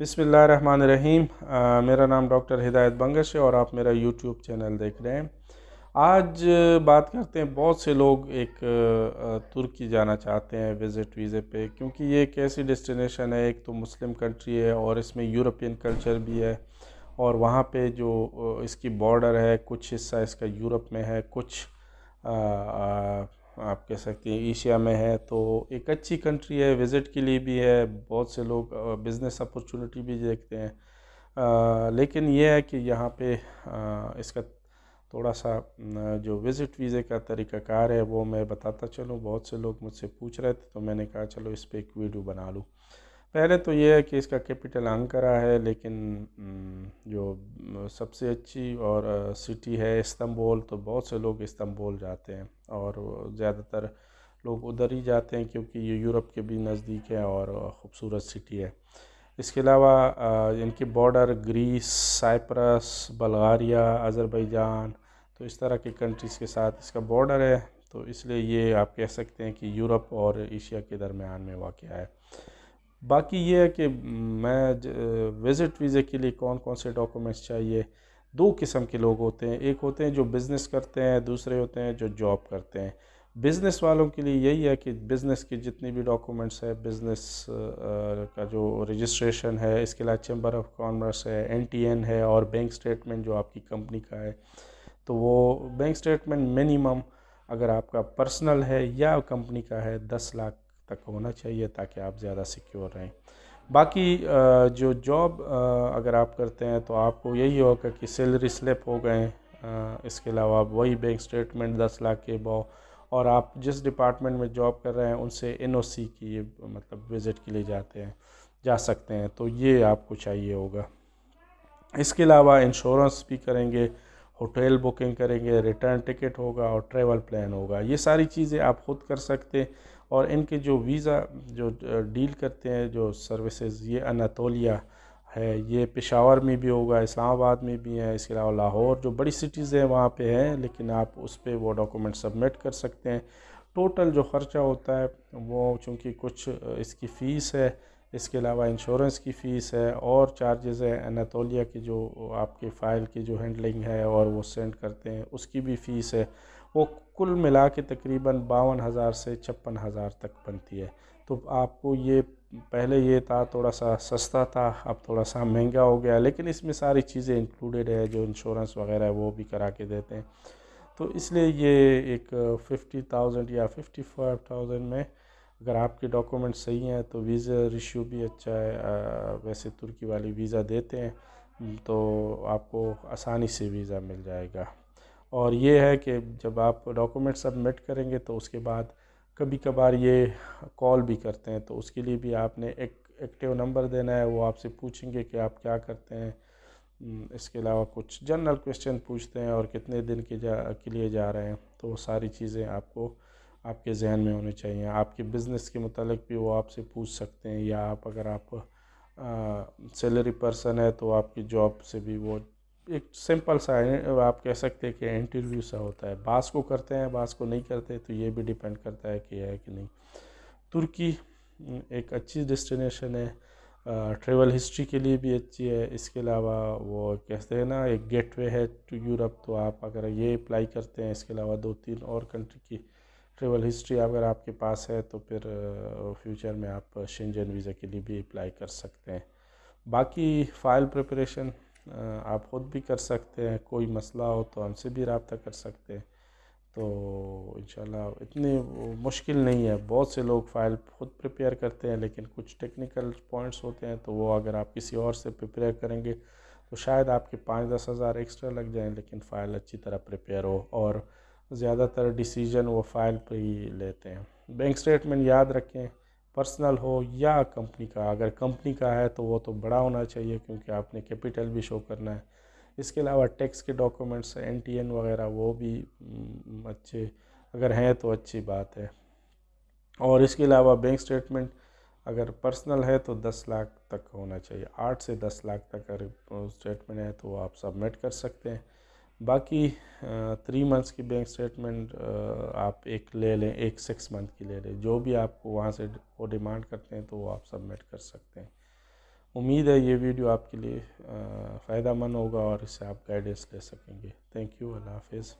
रहीम मेरा नाम डॉक्टर हिदायत बंगश है और आप मेरा यूट्यूब चैनल देख रहे हैं आज बात करते हैं बहुत से लोग एक तुर्की जाना चाहते हैं विज़िट वीज़े पे क्योंकि ये एक ऐसी डेस्टिनेशन है एक तो मुस्लिम कंट्री है और इसमें यूरोपियन कल्चर भी है और वहाँ पे जो इसकी बॉर्डर है कुछ हिस्सा इसका यूरोप में है कुछ आ, आ, आप कह सकते हैं एशिया में है तो एक अच्छी कंट्री है विज़िट के लिए भी है बहुत से लोग बिज़नेस अपॉर्चुनिटी भी देखते हैं आ, लेकिन यह है कि यहाँ पे आ, इसका थोड़ा सा जो विज़िट वीज़े का तरीक़ाकार है वो मैं बताता चलूँ बहुत से लोग मुझसे पूछ रहे थे तो मैंने कहा चलो इस पर एक वीडियो बना लूँ पहले तो ये है कि इसका कैपिटल अंकरा है लेकिन जो सबसे अच्छी और सिटी है इस्तांबुल तो बहुत से लोग इस्तांबुल जाते हैं और ज़्यादातर लोग उधर ही जाते हैं क्योंकि ये यूरोप के भी नज़दीक है और ख़ूबसूरत सिटी है इसके अलावा इनके border Greece Cyprus Bulgaria Azerbaijan तो इस तरह के कंट्रीज़ के साथ इसका बॉर्डर है तो इसलिए ये आप कह सकते हैं कि यूरोप और एशिया के दरमियान में वाक़ है बाकी ये है कि मैं विज़िट वीज़े के लिए कौन कौन से डॉक्यूमेंट्स चाहिए दो किस्म के लोग होते हैं एक होते हैं जो बिज़नेस करते हैं दूसरे होते हैं जो जॉब करते हैं बिज़नेस वालों के लिए यही है कि बिज़नेस के जितने भी डॉक्यूमेंट्स है बिज़नेस का जो रजिस्ट्रेशन है इसके अलावा चैम्बर ऑफ कॉमर्स है एन है और बैंक स्टेटमेंट जो आपकी कंपनी का है तो वो बैंक स्टेटमेंट मिनिमम अगर आपका पर्सनल है या कंपनी का है दस लाख तक होना चाहिए ताकि आप ज़्यादा सिक्योर रहें बाकी जो जॉब अगर आप करते हैं तो आपको यही होगा कि सैलरी स्लिप हो गए इसके अलावा आप वही बैंक स्टेटमेंट दस लाख के बो और आप जिस डिपार्टमेंट में जॉब कर रहे हैं उनसे एन की मतलब विज़िट के लिए जाते हैं जा सकते हैं तो ये आपको चाहिए होगा इसके अलावा इंश्योरेंस भी करेंगे होटल बुकिंग करेंगे रिटर्न टिकट होगा और ट्रेवल प्लान होगा ये सारी चीज़ें आप खुद कर सकते और इनके जो वीज़ा जो डील करते हैं जो सर्विसेज ये अनातोलिया है ये पेशावर में भी होगा इस्लामाबाद में भी है इसके अलावा लाहौर जो बड़ी सिटीज़ हैं वहाँ पे हैं लेकिन आप उस पर वो डॉक्यूमेंट सबमिट कर सकते हैं टोटल जो ख़र्चा होता है वो चूँकि कुछ इसकी फ़ीस है इसके अलावा इंश्योरेंस की फ़ीस है और चार्जेस है अनातोलिया की जो आपके फ़ाइल की जो हैंडलिंग है और वो सेंड करते हैं उसकी भी फ़ीस है वो कुल मिला के तकरीबन बावन हज़ार से छप्पन हज़ार तक बनती है तो आपको ये पहले ये था थोड़ा सा सस्ता था अब थोड़ा सा महंगा हो गया लेकिन इसमें सारी चीज़ें इंक्लूडेड है जो इंश्योरेंस वगैरह है वो भी करा के देते हैं तो इसलिए ये एक फ़िफ्टी थाउजेंड या फिफ्टी फाइव थाउजेंड में अगर आपके डॉक्यूमेंट सही हैं तो वीज़ा रिश्यू भी अच्छा है आ, वैसे तुर्की वाले वीज़ा देते हैं तो आपको आसानी से वीज़ा मिल जाएगा और ये है कि जब आप डॉक्यूमेंट सबमिट करेंगे तो उसके बाद कभी कभार ये कॉल भी करते हैं तो उसके लिए भी आपने एक एक्टिव नंबर देना है वो आपसे पूछेंगे कि आप क्या करते हैं इसके अलावा कुछ जनरल क्वेश्चन पूछते हैं और कितने दिन के जा के लिए जा रहे हैं तो वो सारी चीज़ें आपको आपके जहन में होने चाहिए आपके बिज़नेस के मतलब भी वो आपसे पूछ सकते हैं या आप अगर आप सैलरी पर्सन है तो आपकी जॉब से भी वो एक सिंपल सा आप कह सकते हैं कि इंटरव्यू सा होता है बास को करते हैं बास को नहीं करते तो ये भी डिपेंड करता है कि है कि नहीं तुर्की एक अच्छी डेस्टिनेशन है ट्रेवल हिस्ट्री के लिए भी अच्छी है इसके अलावा वो कहते हैं ना एक गेटवे है टू यूरोप तो आप अगर ये अप्लाई करते हैं इसके अलावा दो तीन और कंट्री की ट्रेवल हिस्ट्री अगर आपके पास है तो फिर फ्यूचर में आप शेंजन वीज़ा के लिए भी अप्लाई कर सकते हैं बाकी फ़ाइल प्रिपरेशन आप ख़ुद भी कर सकते हैं कोई मसला हो तो हमसे भी रबता कर सकते हैं तो इन इतनी मुश्किल नहीं है बहुत से लोग फ़ाइल ख़ुद प्रिपेयर करते हैं लेकिन कुछ टेक्निकल पॉइंट्स होते हैं तो वो अगर आप किसी और से प्रिपेयर करेंगे तो शायद आपके पाँच दस हज़ार एक्स्ट्रा लग जाएं लेकिन फ़ाइल अच्छी तरह प्रिपेयर हो और ज़्यादातर डिसीजन वो फाइल पर ही लेते हैं बैंक स्टेटमेंट याद रखें पर्सनल हो या कंपनी का अगर कंपनी का है तो वो तो बड़ा होना चाहिए क्योंकि आपने कैपिटल भी शो करना है इसके अलावा टैक्स के डॉक्यूमेंट्स एन टी एन वगैरह वो भी अच्छे अगर हैं तो अच्छी बात है और इसके अलावा बैंक स्टेटमेंट अगर पर्सनल है तो दस लाख तक होना चाहिए आठ से दस लाख तक अगर स्टेटमेंट है तो आप सबमिट कर सकते हैं बाकी थ्री मंथ्स की बैंक स्टेटमेंट आप एक ले लें एक सिक्स मंथ की ले लें जो भी आपको वहाँ से वो डिमांड करते हैं तो वो आप सबमिट कर सकते हैं उम्मीद है ये वीडियो आपके लिए फ़ायदा मंद होगा और इससे आप गाइडेंस ले सकेंगे थैंक यू अल्लाह हाफिज़